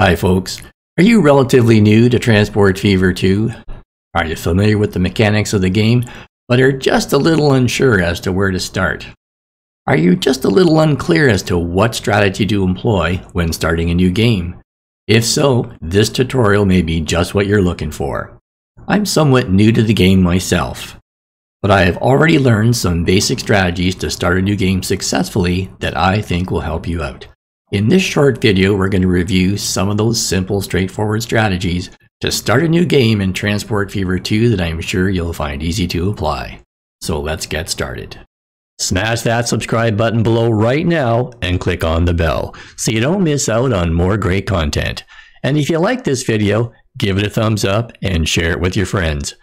Hi, folks. Are you relatively new to Transport Fever 2? Are you familiar with the mechanics of the game, but are just a little unsure as to where to start? Are you just a little unclear as to what strategy to employ when starting a new game? If so, this tutorial may be just what you're looking for. I'm somewhat new to the game myself, but I have already learned some basic strategies to start a new game successfully that I think will help you out. In this short video, we're going to review some of those simple, straightforward strategies to start a new game in Transport Fever 2 that I'm sure you'll find easy to apply. So let's get started. Smash that subscribe button below right now and click on the bell so you don't miss out on more great content. And if you like this video, give it a thumbs up and share it with your friends.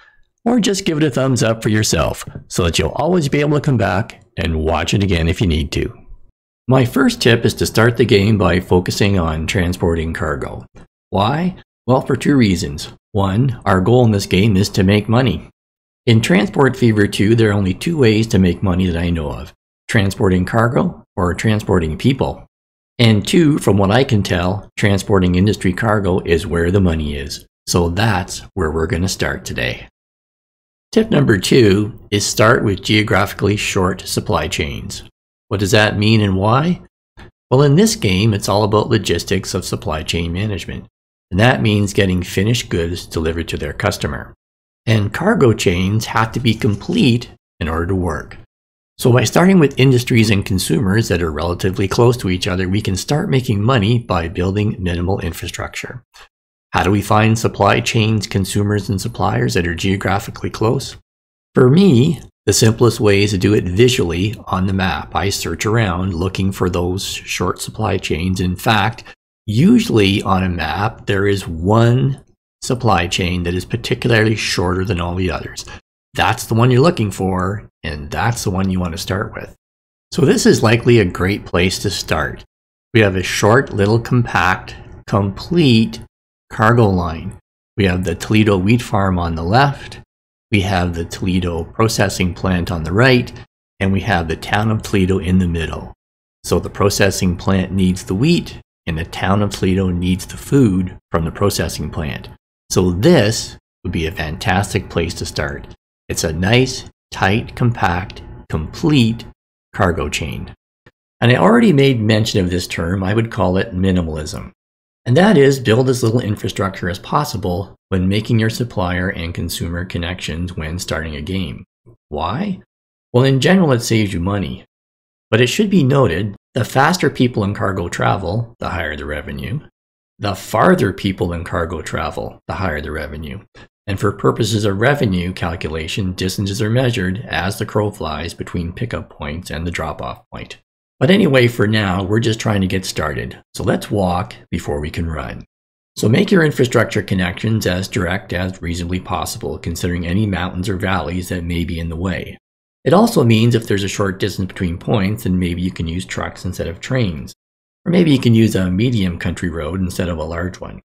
Or just give it a thumbs up for yourself so that you'll always be able to come back and watch it again if you need to. My first tip is to start the game by focusing on transporting cargo. Why? Well, for two reasons. One, our goal in this game is to make money. In Transport Fever 2, there are only two ways to make money that I know of transporting cargo or transporting people. And two, from what I can tell, transporting industry cargo is where the money is. So that's where we're going to start today. Tip number two is start with geographically short supply chains. What does that mean and why? Well, in this game, it's all about logistics of supply chain management, and that means getting finished goods delivered to their customer. And cargo chains have to be complete in order to work. So, by starting with industries and consumers that are relatively close to each other, we can start making money by building minimal infrastructure. How do we find supply chains, consumers, and suppliers that are geographically close? For me, the simplest way is to do it visually on the map. I search around looking for those short supply chains. In fact, usually on a map, there is one supply chain that is particularly shorter than all the others. That's the one you're looking for, and that's the one you want to start with. So this is likely a great place to start. We have a short, little, compact, complete cargo line. We have the Toledo wheat farm on the left, we have the Toledo processing plant on the right, and we have the town of Toledo in the middle. So the processing plant needs the wheat, and the town of Toledo needs the food from the processing plant. So this would be a fantastic place to start. It's a nice, tight, compact, complete cargo chain. And I already made mention of this term, I would call it minimalism. And that is build as little infrastructure as possible when making your supplier and consumer connections when starting a game. Why? Well, in general, it saves you money. But it should be noted the faster people in cargo travel, the higher the revenue. The farther people in cargo travel, the higher the revenue. And for purposes of revenue calculation, distances are measured as the crow flies between pickup points and the drop off point. But anyway, for now, we're just trying to get started. So let's walk before we can run. So make your infrastructure connections as direct as reasonably possible, considering any mountains or valleys that may be in the way. It also means if there's a short distance between points, then maybe you can use trucks instead of trains. Or maybe you can use a medium country road instead of a large one.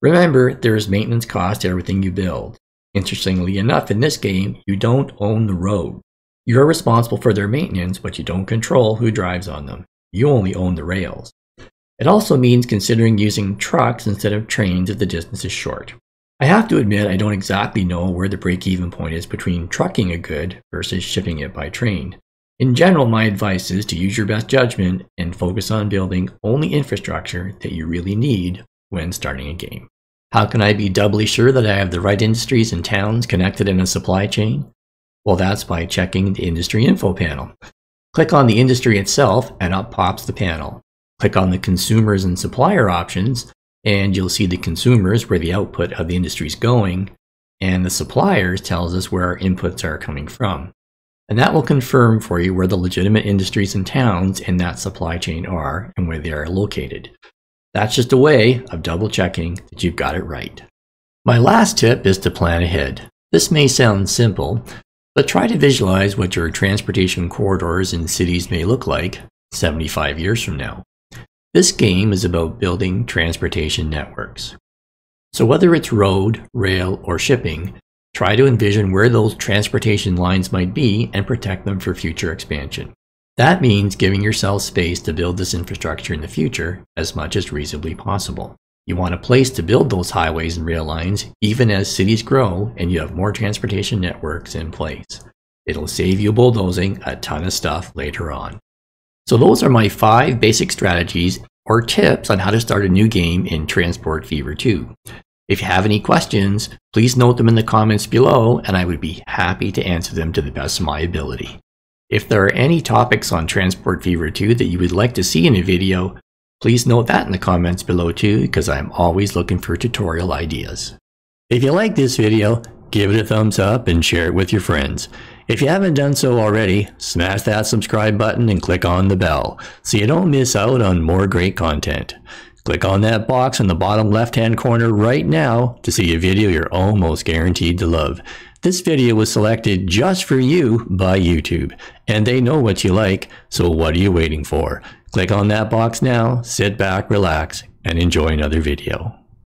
Remember, there is maintenance cost to everything you build. Interestingly enough, in this game, you don't own the road. You're responsible for their maintenance, but you don't control who drives on them. You only own the rails. It also means considering using trucks instead of trains if the distance is short. I have to admit I don't exactly know where the break-even point is between trucking a good versus shipping it by train. In general, my advice is to use your best judgment and focus on building only infrastructure that you really need when starting a game. How can I be doubly sure that I have the right industries and towns connected in a supply chain? Well, that's by checking the industry info panel. Click on the industry itself and up pops the panel. Click on the consumers and supplier options, and you'll see the consumers where the output of the industry is going, and the suppliers tells us where our inputs are coming from. And that will confirm for you where the legitimate industries and towns in that supply chain are and where they are located. That's just a way of double checking that you've got it right. My last tip is to plan ahead. This may sound simple, but try to visualize what your transportation corridors in cities may look like 75 years from now. This game is about building transportation networks. So whether it's road, rail, or shipping, try to envision where those transportation lines might be and protect them for future expansion. That means giving yourself space to build this infrastructure in the future as much as reasonably possible. You want a place to build those highways and rail lines even as cities grow and you have more transportation networks in place. It'll save you bulldozing a ton of stuff later on. So those are my five basic strategies or tips on how to start a new game in Transport Fever 2. If you have any questions, please note them in the comments below and I would be happy to answer them to the best of my ability. If there are any topics on Transport Fever 2 that you would like to see in a video, please note that in the comments below too because I'm always looking for tutorial ideas. If you like this video, give it a thumbs up and share it with your friends. If you haven't done so already, smash that subscribe button and click on the bell so you don't miss out on more great content. Click on that box in the bottom left hand corner right now to see a video you're almost guaranteed to love. This video was selected just for you by YouTube, and they know what you like, so what are you waiting for? Click on that box now, sit back, relax, and enjoy another video.